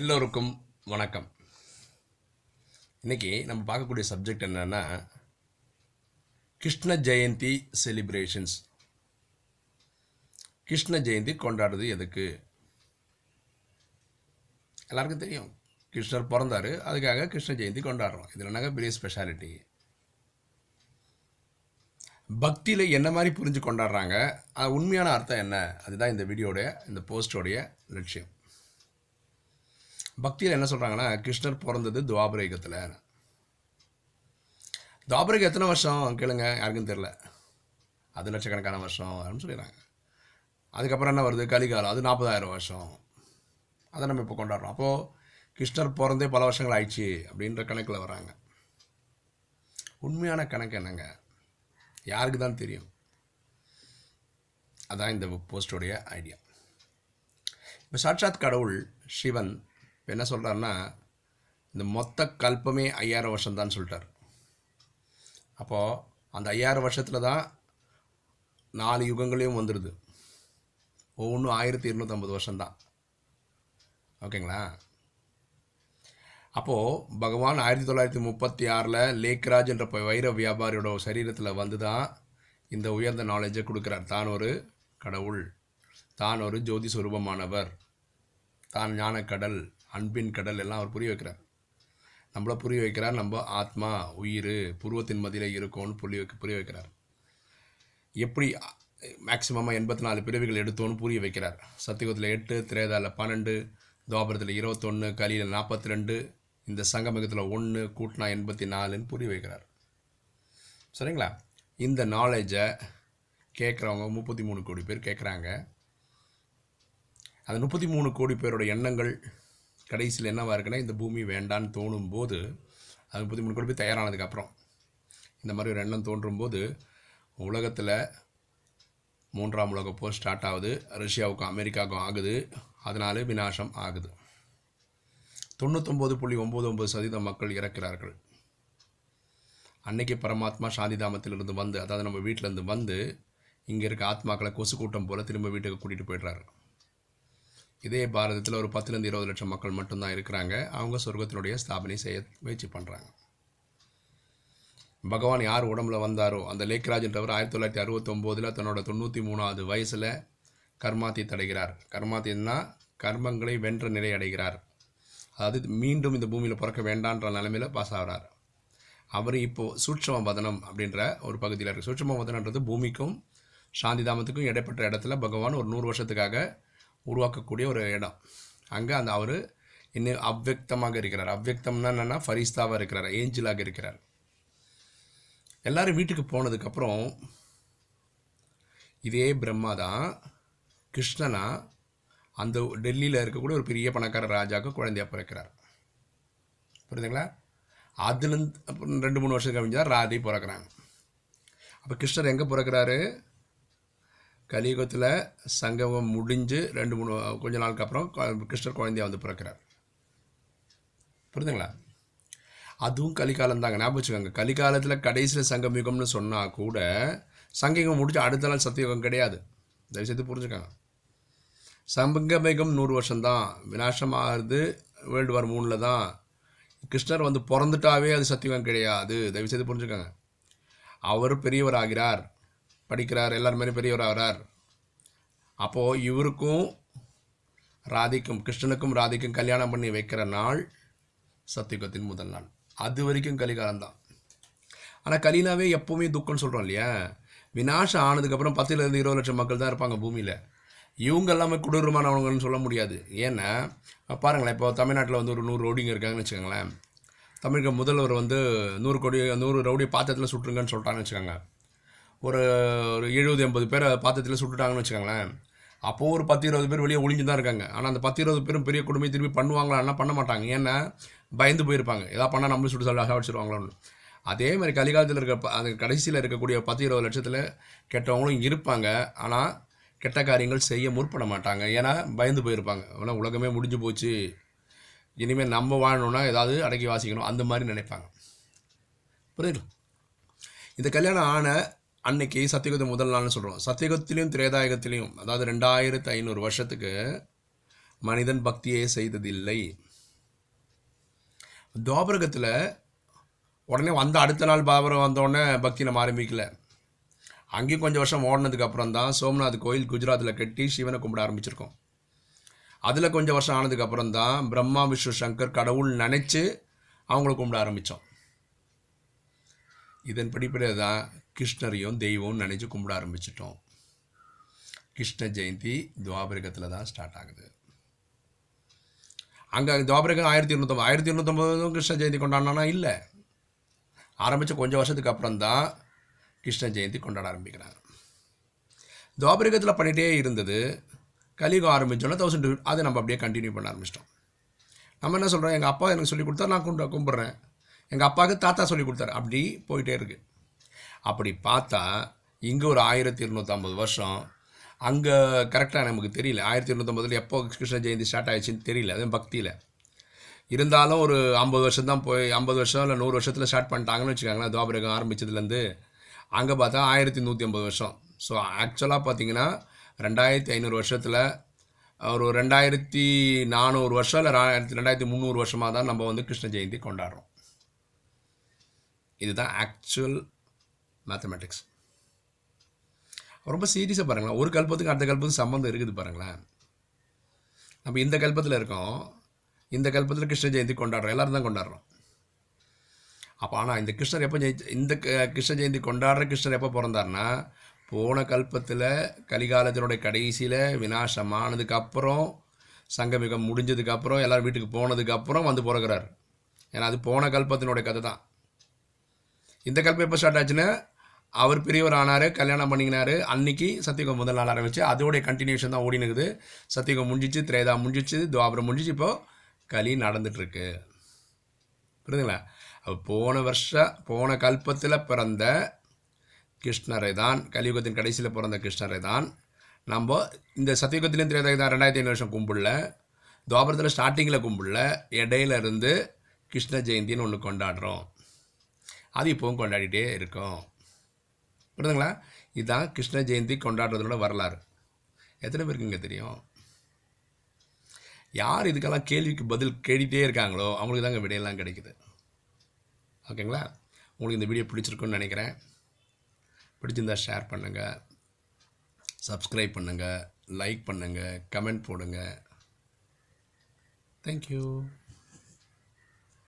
எல்லோருக்கும் வணக்கம் இன்றைக்கி நம்ம பார்க்கக்கூடிய சப்ஜெக்ட் என்னென்னா கிருஷ்ண ஜெயந்தி செலிப்ரேஷன்ஸ் கிருஷ்ண ஜெயந்தி கொண்டாடுறது எதுக்கு எல்லாருக்கும் தெரியும் கிருஷ்ணர் பிறந்தார் அதுக்காக கிருஷ்ண ஜெயந்தி கொண்டாடுறோம் இதில் என்னங்க பெரிய ஸ்பெஷாலிட்டி பக்தியில் என்ன மாதிரி புரிஞ்சு கொண்டாடுறாங்க உண்மையான அர்த்தம் என்ன அதுதான் இந்த வீடியோடைய இந்த போஸ்டோடைய லட்சியம் பக்தியில் என்ன சொல்கிறாங்கன்னா கிருஷ்ணர் பிறந்தது துவாபர துவாபரகம் எத்தனை வருஷம் கேளுங்க யாருக்கும் தெரில அது லட்சக்கணக்கான வருஷம் அப்படின்னு சொல்லிடுறாங்க அதுக்கப்புறம் என்ன வருது கலிகாலம் அது நாற்பதாயிரம் வருஷம் அதை நம்ம இப்போ கொண்டாடுறோம் அப்போது கிருஷ்ணர் பிறந்தே பல வருஷங்கள் ஆயிடுச்சு அப்படின்ற கணக்கில் வராங்க உண்மையான கணக்கு என்னங்க யாருக்கு தான் தெரியும் அதான் இந்த போஸ்டோடைய ஐடியா இப்போ சாட்சாத் கடவுள் சிவன் என்ன சொல்கிறாருன்னா இந்த மொத்த கல்பமே ஐயாயிரம் வருஷம்தான் சொல்லிட்டார் அப்போது அந்த ஐயாயிரம் வருஷத்தில் தான் நாலு யுகங்களையும் வந்துடுது ஒவ்வொன்றும் ஆயிரத்தி இருநூற்றம்பது வருஷம்தான் ஓகேங்களா அப்போது பகவான் ஆயிரத்தி தொள்ளாயிரத்தி முப்பத்தி ஆறில் லேக்ராஜ் என்ற வைர வியாபாரியோட சரீரத்தில் வந்து தான் இந்த உயர்ந்த நாலேஜை கொடுக்குறார் தான் ஒரு கடவுள் தான் ஒரு ஜோதி சுரூபமானவர் தான் ஞானக்கடல் அன்பின் கடல் எல்லாம் அவர் புரிய வைக்கிறார் நம்மளை புரிய வைக்கிறார் நம்ம ஆத்மா உயிர் புருவத்தின் மதியில் இருக்கோன்னு புரிய வைக்க புரிய வைக்கிறார் எப்படி மேக்சிமமாக எண்பத்தி நாலு பிரிவுகள் எடுத்தோன்னு புரிய வைக்கிறார் சத்தியகுதத்தில் எட்டு திரேதாவில் பன்னெண்டு துவாபரத்தில் இருபத்தொன்று கலியில் நாற்பத்தி ரெண்டு இந்த சங்கமிகத்தில் ஒன்று கூட்டினா எண்பத்தி நாலுன்னு புரிய வைக்கிறார் சரிங்களா இந்த நாலேஜை கேட்குறவங்க முப்பத்தி மூணு கோடி பேர் கேட்குறாங்க அந்த முப்பத்தி மூணு கோடி பேரோட எண்ணங்கள் கடைசியில் என்னவாக இருக்குன்னா இந்த பூமி வேண்டான்னு தோணும் போது அது பற்றி முன்கூட்டி போய் தயாரானதுக்கப்புறம் இந்த மாதிரி ஒரு எண்ணம் தோன்றும் போது உலகத்தில் மூன்றாம் உலக போர் ஸ்டார்ட் ஆகுது ரஷ்யாவுக்கும் அமெரிக்காவுக்கும் ஆகுது அதனால விநாசம் ஆகுது தொண்ணூத்தொம்பது புள்ளி ஒம்பது ஒம்பது சதவீத மக்கள் இறக்கிறார்கள் அன்னைக்கு பரமாத்மா சாந்திதாமத்திலிருந்து வந்து அதாவது நம்ம வீட்டிலேருந்து வந்து இங்கே இருக்க ஆத்மாக்களை கொசு கூட்டம் போல் திரும்ப வீட்டுக்கு கூட்டிகிட்டு போய்ட்றாரு இதே பாரதத்தில் ஒரு பத்துலேருந்து இருபது லட்சம் மக்கள் மட்டும்தான் இருக்கிறாங்க அவங்க சொர்க்கத்தினுடைய ஸ்தாபனை செய்ய முயற்சி பண்ணுறாங்க பகவான் யார் உடம்புல வந்தாரோ அந்த லேக்ராஜ்ன்றவர் ஆயிரத்தி தொள்ளாயிரத்தி அறுபத்தொம்போதில் தன்னோட தொண்ணூற்றி மூணாவது வயசில் கர்மாத்தி தடைகிறார் கர்மாத்தின்னா கர்மங்களை வென்ற நிலை அடைகிறார் அதாவது மீண்டும் இந்த பூமியில் பிறக்க வேண்டான்ற நிலைமையில் பாஸ் ஆகிறார் அவர் இப்போது சூட்சம வதனம் அப்படின்ற ஒரு பகுதியில் இருக்குது சூட்சம வதனன்றது பூமிக்கும் சாந்தி தாமத்துக்கும் இடைப்பட்ட இடத்துல பகவான் ஒரு நூறு வருஷத்துக்காக உருவாக்கக்கூடிய ஒரு இடம் அங்கே அந்த அவர் இன்னும் அவ்வக்தமாக இருக்கிறார் அவ்வக்தம்னா என்னென்னா ஃபரிஸ்தாவாக இருக்கிறார் ஏஞ்சலாக இருக்கிறார் எல்லோரும் வீட்டுக்கு போனதுக்கப்புறம் இதே பிரம்மா தான் கிருஷ்ணனா அந்த டெல்லியில் இருக்கக்கூடிய ஒரு பெரிய பணக்கார ராஜாவுக்கு குழந்தையாக பிறக்கிறார் புரியுதுங்களா அதுலேருந்து அப்புறம் ரெண்டு மூணு வருஷம் கழிஞ்சு ராதை பிறக்கிறாங்க அப்போ கிருஷ்ணர் எங்கே பிறக்கிறாரு கலியுகத்தில் சங்கமம் முடிஞ்சு ரெண்டு மூணு கொஞ்ச நாளுக்கு அப்புறம் கிருஷ்ணர் குழந்தையாக வந்து பிறக்கிறார் புரிந்துங்களா அதுவும் கலிகாலம் தாங்க ஞாபகம் வச்சுக்கோங்க கலிகாலத்தில் கடைசியில் சங்கமிகம்னு சொன்னால் கூட சங்கயுகம் முடிச்சு அடுத்த நாள் சத்தியுகம் கிடையாது தயவு செய்து புரிஞ்சுக்கோங்க சங்கமிகம் நூறு வருஷம்தான் வினாசமாகிறது வேர்ல்டு வார் மூணில் தான் கிருஷ்ணர் வந்து பிறந்துட்டாவே அது சத்தியுகம் கிடையாது தயவு செய்து புரிஞ்சுக்கோங்க அவர் பெரியவர் ஆகிறார் படிக்கிறார் எல்லாருமே பெரியவர் ஆகிறார் அப்போது இவருக்கும் ராதிக்கும் கிருஷ்ணனுக்கும் ராதிக்கும் கல்யாணம் பண்ணி வைக்கிற நாள் சத்தியுகத்தின் முதல் நாள் அது வரைக்கும் கலிகாலம் தான் ஆனால் கலினாவே எப்போவுமே துக்கம்னு சொல்கிறோம் இல்லையா வினாஷம் ஆனதுக்கப்புறம் பத்துலேருந்து இருபது லட்சம் மக்கள் தான் இருப்பாங்க பூமியில் இவங்க எல்லாமே குடூரமானவங்கன்னு சொல்ல முடியாது ஏன்னா பாருங்களேன் இப்போ தமிழ்நாட்டில் வந்து ஒரு நூறு ரவுடிங்க இருக்காங்கன்னு வச்சுக்கோங்களேன் தமிழக முதல்வர் வந்து நூறு கோடி நூறு ரவுடி பாத்திரத்தில் சுட்டுருங்கன்னு சொல்கிறாங்கன்னு வச்சுக்கோங்க ஒரு ஒரு எழுபது எண்பது பேரை பாத்திரத்தில் சுட்டுட்டாங்கன்னு வச்சுக்கோங்களேன் அப்போது ஒரு பத்து இருபது பேர் வெளியே ஒழிஞ்சு தான் இருக்காங்க ஆனால் அந்த பத்து இருபது பேரும் பெரிய குடும்பம் திரும்பி பண்ணுவாங்களான்னா பண்ண மாட்டாங்க ஏன்னா பயந்து போயிருப்பாங்க ஏதாவது பண்ணால் நம்மளும் சுட்டு சொல்லி அடிச்சிருவாங்களோன்னு அதே மாதிரி கலிகாலத்தில் இருக்க அந்த கடைசியில் இருக்கக்கூடிய பத்து இருபது லட்சத்தில் கெட்டவங்களும் இருப்பாங்க ஆனால் கெட்ட காரியங்கள் செய்ய முற்பட மாட்டாங்க ஏன்னா பயந்து போயிருப்பாங்க ஆனால் உலகமே முடிஞ்சு போச்சு இனிமேல் நம்ம வாழணும்னா ஏதாவது அடக்கி வாசிக்கணும் அந்த மாதிரி நினைப்பாங்க புரியுது இந்த கல்யாணம் ஆன அன்னைக்கு சத்தியகுதம் முதல் நாள்னு சொல்கிறோம் சத்தியகுதத்திலையும் திரேதாயகத்திலையும் அதாவது ரெண்டாயிரத்து ஐநூறு வருஷத்துக்கு மனிதன் பக்தியே செய்ததில்லை துவாபரகத்தில் உடனே வந்த அடுத்த நாள் பாபரம் வந்தோடனே பக்தி நம்ம ஆரம்பிக்கல அங்கேயும் கொஞ்சம் வருஷம் ஓடினதுக்கப்புறம் தான் சோம்நாத் கோயில் குஜராத்தில் கட்டி சிவனை கும்பிட ஆரம்பிச்சிருக்கோம் அதில் கொஞ்சம் வருஷம் ஆனதுக்கப்புறம் தான் பிரம்மா விஷ்ணு சங்கர் கடவுள் நினச்சி அவங்கள கும்பிட ஆரம்பித்தோம் இதன் படிப்படியாக தான் கிருஷ்ணரையும் தெய்வம்னு நினச்சி கும்பிட ஆரம்பிச்சிட்டோம் கிருஷ்ண ஜெயந்தி துவாபரகத்தில் தான் ஸ்டார்ட் ஆகுது அங்கே துவாபரிகம் ஆயிரத்தி இருநூத்தொம்பது ஆயிரத்தி இருநூத்தொம்பதும் கிருஷ்ண ஜெயந்தி கொண்டாடனா இல்லை ஆரம்பித்த கொஞ்சம் வருஷத்துக்கு அப்புறம் தான் கிருஷ்ண ஜெயந்தி கொண்டாட ஆரம்பிக்கிறாங்க துவாபரிகத்தில் பண்ணிகிட்டே இருந்தது கலிகம் ஆரம்பித்தோன்னா தௌசண்ட் அதை நம்ம அப்படியே கண்டினியூ பண்ண ஆரம்பிச்சிட்டோம் நம்ம என்ன சொல்கிறோம் எங்கள் அப்பா எனக்கு சொல்லி கொடுத்தா நான் கும்பிட்றேன் எங்கள் அப்பாவுக்கு தாத்தா சொல்லி கொடுத்தாரு அப்படி போயிட்டே இருக்குது அப்படி பார்த்தா இங்கே ஒரு ஆயிரத்தி இருநூற்றம்பது வருஷம் அங்கே கரெக்டாக நமக்கு தெரியல ஆயிரத்தி இருநூற்றம்பதில் எப்போ கிருஷ்ண ஜெயந்தி ஸ்டார்ட் ஆயிடுச்சுன்னு தெரியல அதுவும் பக்தியில் இருந்தாலும் ஒரு ஐம்பது வருஷம் தான் போய் ஐம்பது வருஷம் இல்லை நூறு வருஷத்தில் ஸ்டார்ட் பண்ணிட்டாங்கன்னு வச்சுக்கோங்களேன் துவாபரகம் ஆரம்பித்ததுலேருந்து அங்கே பார்த்தா ஆயிரத்தி நூற்றி ஐம்பது வருஷம் ஸோ ஆக்சுவலாக பார்த்தீங்கன்னா ரெண்டாயிரத்தி ஐநூறு வருஷத்தில் ஒரு ரெண்டாயிரத்தி நானூறு வருஷம் இல்லை ரெண்டாயிரத்தி முந்நூறு வருஷமாக தான் நம்ம வந்து கிருஷ்ண ஜெயந்தி கொண்டாடுறோம் இதுதான் ஆக்சுவல் மேத்தமெட்டிக்ஸ் ரொம்ப சீரியஸாக பாருங்களேன் ஒரு கல்பத்துக்கும் அடுத்த கல்பத்துக்கும் சம்மந்தம் இருக்குது பாருங்களேன் நம்ம இந்த கல்பத்தில் இருக்கோம் இந்த கல்பத்தில் கிருஷ்ண ஜெயந்தி கொண்டாடுறோம் எல்லோரும் தான் கொண்டாடுறோம் அப்போ ஆனால் இந்த கிருஷ்ணர் எப்போ ஜெயி இந்த கிருஷ்ண ஜெயந்தி கொண்டாடுற கிருஷ்ணர் எப்போ பிறந்தார்னா போன கல்பத்தில் கலிகாலத்தினுடைய கடைசியில் வினாசமானதுக்கப்புறம் சங்கமிகம் முடிஞ்சதுக்கப்புறம் எல்லோரும் வீட்டுக்கு போனதுக்கப்புறம் வந்து பிறகுறார் ஏன்னா அது போன கல்பத்தினுடைய கதை தான் இந்த கல்பம் எப்போ ஸ்டார்ட் ஆச்சுன்னா அவர் பெரியவர் ஆனார் கல்யாணம் பண்ணிக்கினாரு அன்னைக்கு சத்தியகம் முதல் நாள் ஆரம்பிச்சு அதோடைய கண்டினியூஷன் தான் ஓடினுக்குது சத்தியகம் முடிஞ்சிச்சு திரேதா முடிஞ்சிச்சு துவாபரம் முடிஞ்சிச்சு இப்போது களி நடந்துட்டுருக்கு புரியுதுங்களா அப்போ போன வருஷம் போன கல்பத்தில் பிறந்த கிருஷ்ணரை தான் கலியுகத்தின் கடைசியில் பிறந்த கிருஷ்ணரை தான் நம்ம இந்த சத்தியுகத்திலையும் திரேதா தான் ரெண்டாயிரத்தி ஐநூறு வருஷம் கும்பிடல துவாபரத்தில் ஸ்டார்டிங்கில் கும்பிடல இடையில இருந்து கிருஷ்ண ஜெயந்தின்னு ஒன்று கொண்டாடுறோம் அது இப்போவும் கொண்டாடிட்டே இருக்கோம் புரியுதுங்களா இதுதான் கிருஷ்ண ஜெயந்தி கொண்டாடுறதோட வரலாறு எத்தனை பேருக்கு இங்கே தெரியும் யார் இதுக்கெல்லாம் கேள்விக்கு பதில் கேட்டே இருக்காங்களோ அவங்களுக்கு தாங்க விடையெல்லாம் கிடைக்குது ஓகேங்களா உங்களுக்கு இந்த வீடியோ பிடிச்சிருக்குன்னு நினைக்கிறேன் பிடிச்சிருந்தால் ஷேர் பண்ணுங்கள் சப்ஸ்கிரைப் பண்ணுங்கள் லைக் பண்ணுங்கள் கமெண்ட் போடுங்க தேங்க்யூ